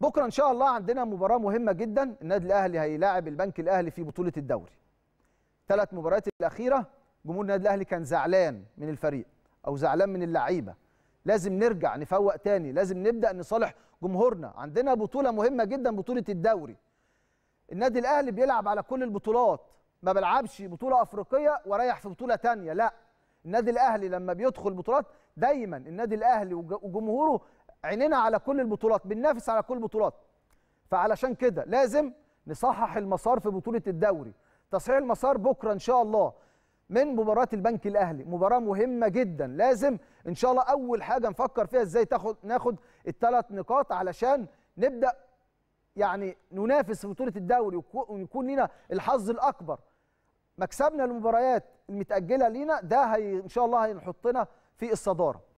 بكره ان شاء الله عندنا مباراه مهمه جدا النادي الاهلي هيلاعب البنك الاهلي في بطوله الدوري ثلاث مباريات الاخيره جمهور النادي الاهلي كان زعلان من الفريق او زعلان من اللعيبه لازم نرجع نفوق تاني لازم نبدا نصالح جمهورنا عندنا بطوله مهمه جدا بطوله الدوري النادي الاهلي بيلعب على كل البطولات ما بلعبش بطوله افريقيه واريح في بطوله تانية لا النادي الاهلي لما بيدخل بطولات دايما النادي الاهلي وجمهوره عينينا على كل البطولات بننافس على كل البطولات فعلشان كده لازم نصحح المسار في بطوله الدوري تصحيح المسار بكره ان شاء الله من مباراه البنك الاهلي مباراه مهمه جدا لازم ان شاء الله اول حاجه نفكر فيها ازاي تاخد ناخد الثلاث نقاط علشان نبدا يعني ننافس في بطوله الدوري ويكون لينا الحظ الاكبر مكسبنا المباريات المتاجله لينا ده هي ان شاء الله هيحطنا في الصداره